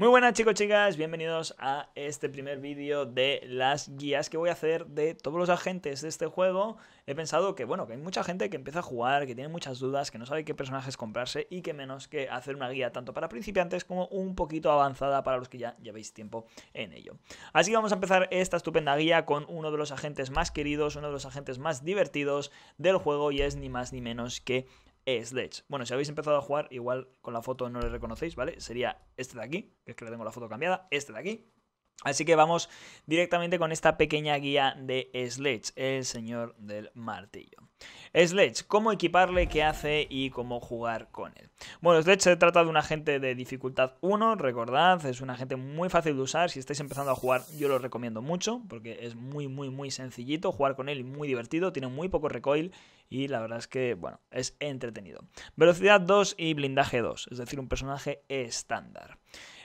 Muy buenas chicos, chicas, bienvenidos a este primer vídeo de las guías que voy a hacer de todos los agentes de este juego. He pensado que, bueno, que hay mucha gente que empieza a jugar, que tiene muchas dudas, que no sabe qué personajes comprarse y que menos que hacer una guía tanto para principiantes como un poquito avanzada para los que ya llevéis tiempo en ello. Así que vamos a empezar esta estupenda guía con uno de los agentes más queridos, uno de los agentes más divertidos del juego y es ni más ni menos que Sledge. Bueno, si habéis empezado a jugar, igual con la foto no le reconocéis, ¿vale? Sería este de aquí, que es que le tengo la foto cambiada, este de aquí. Así que vamos directamente con esta pequeña guía de Sledge, el señor del martillo. Sledge, cómo equiparle, qué hace y cómo jugar con él. Bueno, Sledge se trata de un agente de dificultad 1, recordad, es un agente muy fácil de usar, si estáis empezando a jugar yo lo recomiendo mucho, porque es muy muy muy sencillito jugar con él y muy divertido, tiene muy poco recoil y la verdad es que, bueno, es entretenido. Velocidad 2 y blindaje 2, es decir, un personaje estándar.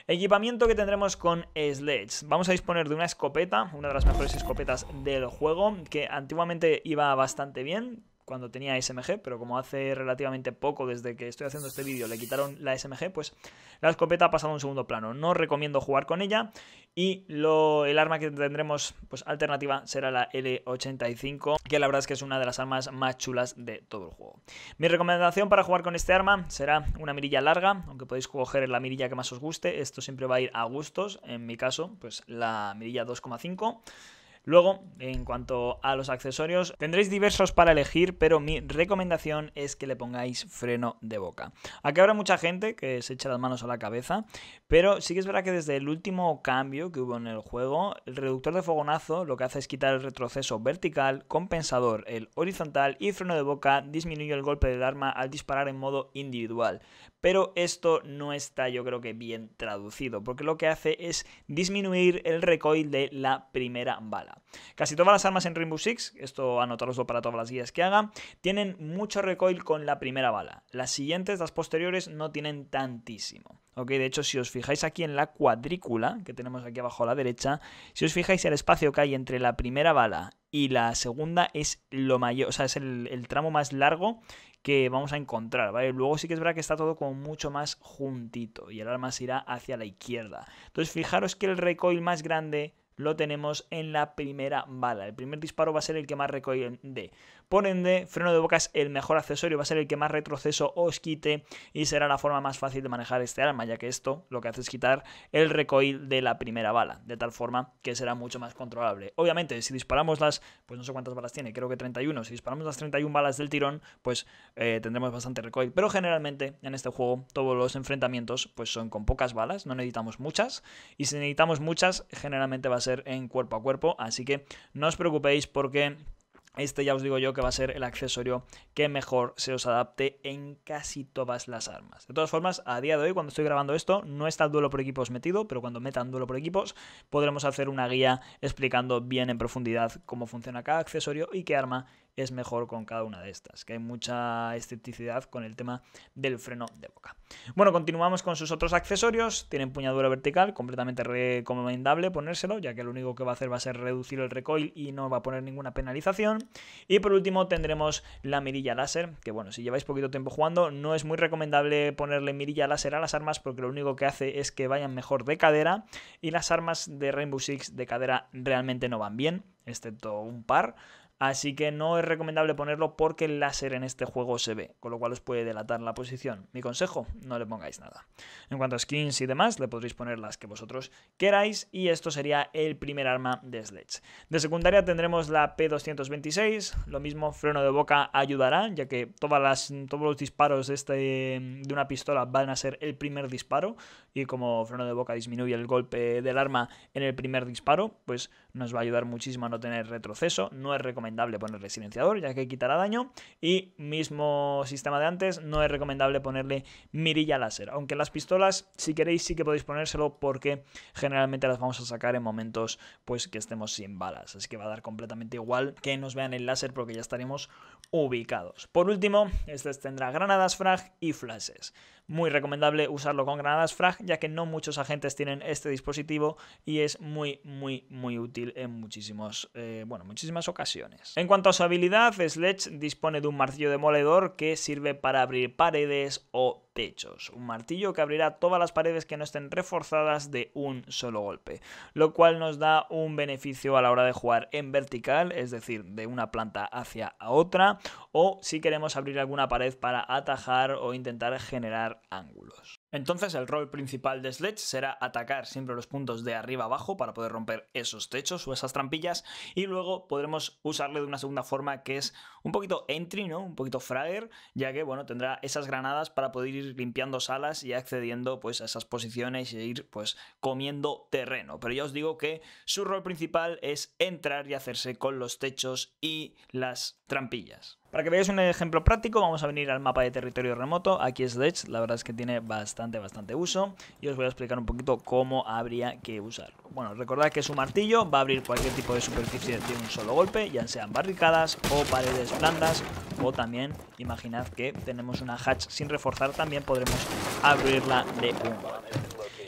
Equipamiento que tendremos con Sledge. Vamos a disponer de una escopeta, una de las mejores escopetas del juego, que antiguamente iba bastante bien, cuando tenía SMG, pero como hace relativamente poco desde que estoy haciendo este vídeo le quitaron la SMG, pues la escopeta ha pasado a un segundo plano. No recomiendo jugar con ella y lo, el arma que tendremos pues alternativa será la L85, que la verdad es que es una de las armas más chulas de todo el juego. Mi recomendación para jugar con este arma será una mirilla larga, aunque podéis coger la mirilla que más os guste, esto siempre va a ir a gustos, en mi caso pues la mirilla 2,5 Luego, en cuanto a los accesorios, tendréis diversos para elegir, pero mi recomendación es que le pongáis freno de boca. Aquí habrá mucha gente que se echa las manos a la cabeza, pero sí que es verdad que desde el último cambio que hubo en el juego, el reductor de fogonazo lo que hace es quitar el retroceso vertical, compensador, el horizontal y freno de boca disminuye el golpe del arma al disparar en modo individual pero esto no está yo creo que bien traducido, porque lo que hace es disminuir el recoil de la primera bala. Casi todas las armas en Rainbow Six, esto anotaroslo para todas las guías que haga, tienen mucho recoil con la primera bala. Las siguientes, las posteriores, no tienen tantísimo. De hecho, si os fijáis aquí en la cuadrícula que tenemos aquí abajo a la derecha, si os fijáis el espacio que hay entre la primera bala y la segunda es lo mayor, o sea, es el, tramo más largo que vamos a encontrar, ¿vale? Luego sí que es verdad que está todo como mucho más juntito y el arma se irá hacia la izquierda. Entonces fijaros que el recoil más grande lo tenemos en la primera bala. El primer disparo va a ser el que más recoil dé. Ponen de freno de boca es el mejor accesorio, va a ser el que más retroceso os quite y será la forma más fácil de manejar este arma, ya que esto lo que hace es quitar el recoil de la primera bala, de tal forma que será mucho más controlable. Obviamente, si disparamos las, pues no sé cuántas balas tiene, creo que 31, si disparamos las 31 balas del tirón, pues eh, tendremos bastante recoil, pero generalmente en este juego todos los enfrentamientos pues son con pocas balas, no necesitamos muchas, y si necesitamos muchas, generalmente va a ser en cuerpo a cuerpo, así que no os preocupéis porque este ya os digo yo que va a ser el accesorio que mejor se os adapte en casi todas las armas. De todas formas, a día de hoy, cuando estoy grabando esto, no está el duelo por equipos metido, pero cuando metan duelo por equipos, podremos hacer una guía explicando bien en profundidad cómo funciona cada accesorio y qué arma es mejor con cada una de estas, que hay mucha escepticidad con el tema del freno de boca. Bueno, continuamos con sus otros accesorios, tienen puñadura vertical, completamente recomendable ponérselo, ya que lo único que va a hacer va a ser reducir el recoil y no va a poner ninguna penalización. Y por último tendremos la mirilla láser, que bueno, si lleváis poquito tiempo jugando, no es muy recomendable ponerle mirilla láser a las armas porque lo único que hace es que vayan mejor de cadera y las armas de Rainbow Six de cadera realmente no van bien, excepto un par. Así que no es recomendable ponerlo porque el láser en este juego se ve, con lo cual os puede delatar la posición. Mi consejo, no le pongáis nada. En cuanto a skins y demás, le podréis poner las que vosotros queráis y esto sería el primer arma de Sledge. De secundaria tendremos la P226, lo mismo freno de boca ayudará, ya que todos los disparos este, de una pistola van a ser el primer disparo y como freno de boca disminuye el golpe del arma en el primer disparo, pues nos va a ayudar muchísimo a no tener retroceso. No es recomendable ponerle silenciador, ya que quitará daño. Y mismo sistema de antes, no es recomendable ponerle mirilla láser. Aunque las pistolas, si queréis, sí que podéis ponérselo porque generalmente las vamos a sacar en momentos pues que estemos sin balas. Así que va a dar completamente igual que nos vean el láser porque ya estaremos ubicados. Por último, este tendrá granadas frag y flashes. Muy recomendable usarlo con granadas frag, ya que no muchos agentes tienen este dispositivo y es muy, muy, muy útil en muchísimos, eh, bueno, muchísimas ocasiones. En cuanto a su habilidad, Sledge dispone de un martillo demoledor que sirve para abrir paredes o techos, un martillo que abrirá todas las paredes que no estén reforzadas de un solo golpe, lo cual nos da un beneficio a la hora de jugar en vertical, es decir, de una planta hacia otra, o si queremos abrir alguna pared para atajar o intentar generar ángulos. Entonces el rol principal de Sledge será atacar siempre los puntos de arriba abajo para poder romper esos techos o esas trampillas y luego podremos usarle de una segunda forma que es un poquito entry, ¿no? Un poquito fragger, ya que bueno, tendrá esas granadas para poder ir limpiando salas y accediendo pues a esas posiciones e ir pues comiendo terreno. Pero ya os digo que su rol principal es entrar y hacerse con los techos y las trampillas. Para que veáis un ejemplo práctico, vamos a venir al mapa de territorio remoto. Aquí es ledge, la verdad es que tiene bastante, bastante uso. Y os voy a explicar un poquito cómo habría que usar. Bueno, recordad que su martillo va a abrir cualquier tipo de superficie de un solo golpe, ya sean barricadas o paredes blandas. O también, imaginad que tenemos una hatch sin reforzar, también podremos abrirla de un golpe.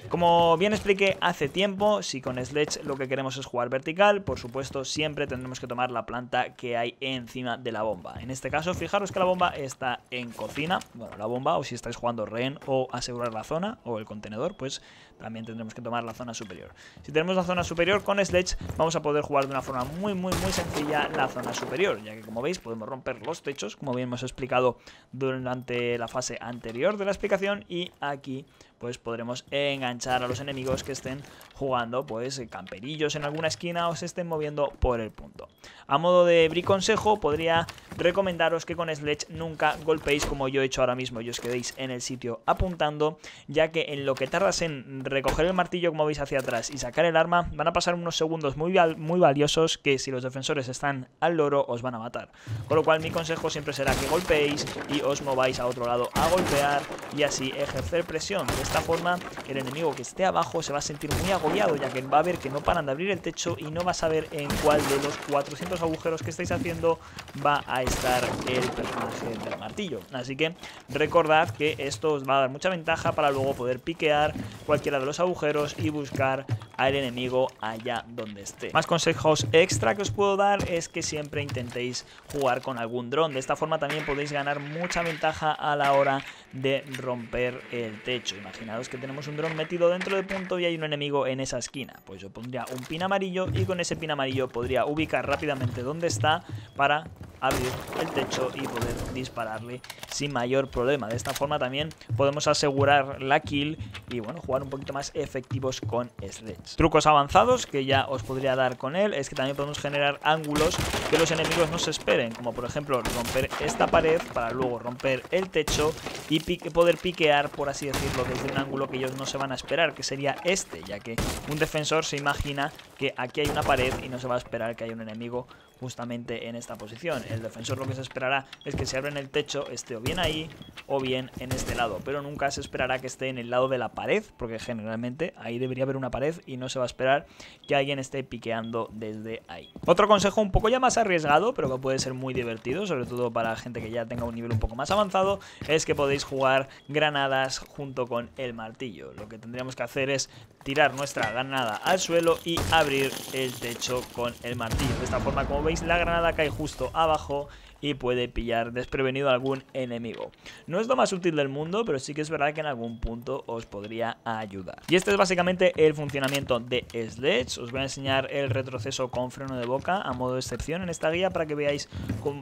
Como bien expliqué hace tiempo, si con Sledge lo que queremos es jugar vertical, por supuesto siempre tendremos que tomar la planta que hay encima de la bomba. En este caso, fijaros que la bomba está en cocina, bueno, la bomba, o si estáis jugando rehén o asegurar la zona o el contenedor, pues también tendremos que tomar la zona superior. Si tenemos la zona superior con Sledge, vamos a poder jugar de una forma muy, muy, muy sencilla la zona superior, ya que como veis podemos romper los techos, como bien hemos explicado durante la fase anterior de la explicación, y aquí pues podremos enganchar a los enemigos que estén jugando pues eh, camperillos en alguna esquina o se estén moviendo por el punto. A modo de briconsejo podría recomendaros que con Sledge nunca golpeéis como yo he hecho ahora mismo y os quedéis en el sitio apuntando ya que en lo que tardas en recoger el martillo como veis hacia atrás y sacar el arma van a pasar unos segundos muy, muy valiosos que si los defensores están al loro os van a matar. Con lo cual mi consejo siempre será que golpeéis y os mováis a otro lado a golpear y así ejercer presión esta forma el enemigo que esté abajo se va a sentir muy agobiado ya que va a ver que no paran de abrir el techo y no va a saber en cuál de los 400 agujeros que estáis haciendo va a estar el personaje del martillo. Así que recordad que esto os va a dar mucha ventaja para luego poder piquear cualquiera de los agujeros y buscar al enemigo allá donde esté. Más consejos extra que os puedo dar es que siempre intentéis jugar con algún dron. De esta forma también podéis ganar mucha ventaja a la hora de romper el techo. Imaginaos que tenemos un dron metido dentro de punto y hay un enemigo en esa esquina. Pues yo pondría un pin amarillo y con ese pin amarillo podría ubicar rápidamente dónde está para abrir el techo y poder dispararle sin mayor problema. De esta forma también podemos asegurar la kill y bueno, jugar un poquito más efectivos con Sledge. Trucos avanzados que ya os podría dar con él es que también podemos generar ángulos que los enemigos no se esperen, como por ejemplo romper esta pared para luego romper el techo y poder piquear, por así decirlo, desde un ángulo que ellos no se van a esperar, que sería este, ya que un defensor se imagina que aquí hay una pared y no se va a esperar que haya un enemigo justamente en esta posición el defensor lo que se esperará es que abra en el techo esté o bien ahí o bien en este lado, pero nunca se esperará que esté en el lado de la pared, porque generalmente ahí debería haber una pared y no se va a esperar que alguien esté piqueando desde ahí. Otro consejo un poco ya más arriesgado, pero que puede ser muy divertido, sobre todo para gente que ya tenga un nivel un poco más avanzado, es que podéis jugar granadas junto con el martillo. Lo que tendríamos que hacer es tirar nuestra granada al suelo y abrir el techo con el martillo. De esta forma, como veis, la granada cae justo abajo trabajo y puede pillar desprevenido a algún enemigo. No es lo más útil del mundo, pero sí que es verdad que en algún punto os podría ayudar. Y este es básicamente el funcionamiento de Sledge. Os voy a enseñar el retroceso con freno de boca a modo de excepción en esta guía para que veáis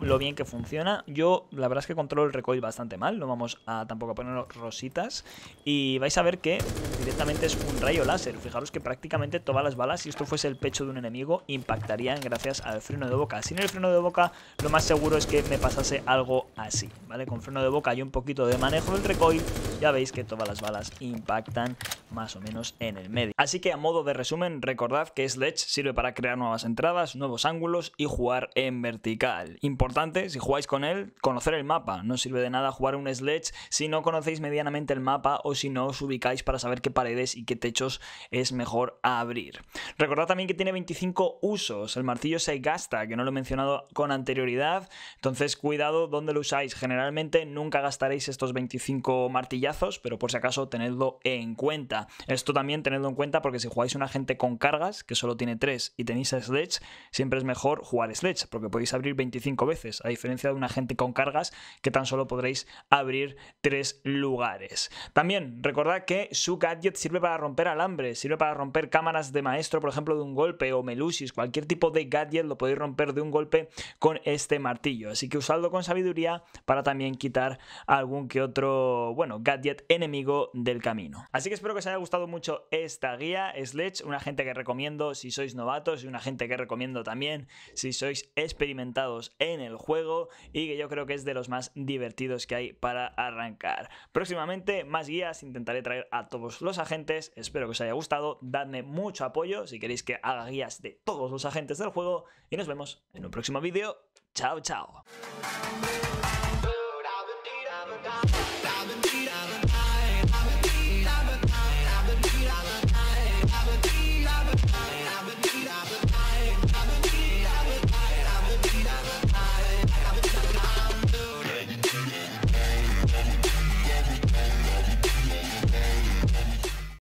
lo bien que funciona. Yo la verdad es que controlo el recoil bastante mal, no vamos a tampoco a poner rositas. Y vais a ver que directamente es un rayo láser. Fijaros que prácticamente todas las balas, si esto fuese el pecho de un enemigo, impactarían gracias al freno de boca. Sin el freno de boca lo más seguro es que me pasase algo así, ¿vale? Con freno de boca y un poquito de manejo del recoil, ya veis que todas las balas impactan más o menos en el medio. Así que a modo de resumen, recordad que Sledge sirve para crear nuevas entradas, nuevos ángulos y jugar en vertical. Importante, si jugáis con él, conocer el mapa. No sirve de nada jugar un Sledge si no conocéis medianamente el mapa o si no os ubicáis para saber qué paredes y qué techos es mejor abrir. Recordad también que tiene 25 usos. El martillo se gasta, que no lo he mencionado con anterioridad. Entonces, cuidado donde lo usáis. Generalmente nunca gastaréis estos 25 martillazos, pero por si acaso tenedlo en cuenta. Esto también tenedlo en cuenta porque si jugáis un agente con cargas, que solo tiene 3 y tenéis Sledge, siempre es mejor jugar Sledge, porque podéis abrir 25 veces, a diferencia de un agente con cargas que tan solo podréis abrir 3 lugares. También recordad que su gadget sirve para romper alambre, sirve para romper cámaras de maestro, por ejemplo, de un golpe, o melusis, cualquier tipo de gadget lo podéis romper de un golpe con este martillo. Así que usadlo con sabiduría para también quitar algún que otro, bueno, gadget enemigo del camino. Así que espero que os haya gustado mucho esta guía Sledge, una gente que recomiendo si sois novatos y una gente que recomiendo también si sois experimentados en el juego y que yo creo que es de los más divertidos que hay para arrancar. Próximamente más guías, intentaré traer a todos los agentes, espero que os haya gustado, dadme mucho apoyo si queréis que haga guías de todos los agentes del juego y nos vemos en un próximo vídeo. Chao, chao.